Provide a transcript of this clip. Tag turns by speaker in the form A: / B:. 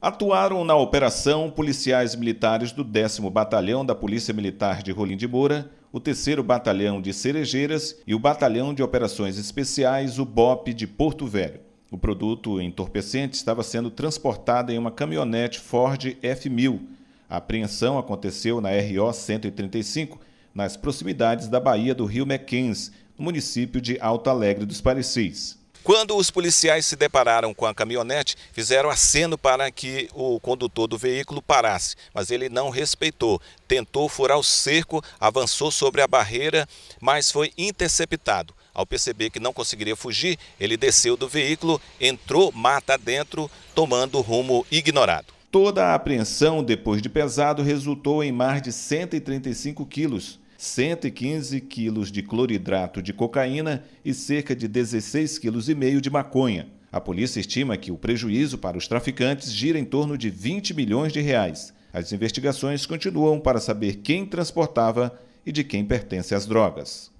A: Atuaram na operação policiais militares do 10 Batalhão da Polícia Militar de Rolim de Moura, o 3 Batalhão de Cerejeiras e o Batalhão de Operações Especiais, o BOP, de Porto Velho. O produto entorpecente estava sendo transportado em uma caminhonete Ford F1000. A apreensão aconteceu na RO 135, nas proximidades da Baía do Rio Mequens, no município de Alto Alegre dos Parecis. Quando os policiais se depararam com a caminhonete, fizeram aceno para que o condutor do veículo parasse, mas ele não respeitou. Tentou furar o cerco, avançou sobre a barreira, mas foi interceptado. Ao perceber que não conseguiria fugir, ele desceu do veículo, entrou mata dentro, tomando rumo ignorado. Toda a apreensão, depois de pesado, resultou em mais de 135 quilos. 115 quilos de cloridrato de cocaína e cerca de 16,5 quilos de maconha. A polícia estima que o prejuízo para os traficantes gira em torno de 20 milhões de reais. As investigações continuam para saber quem transportava e de quem pertence as drogas.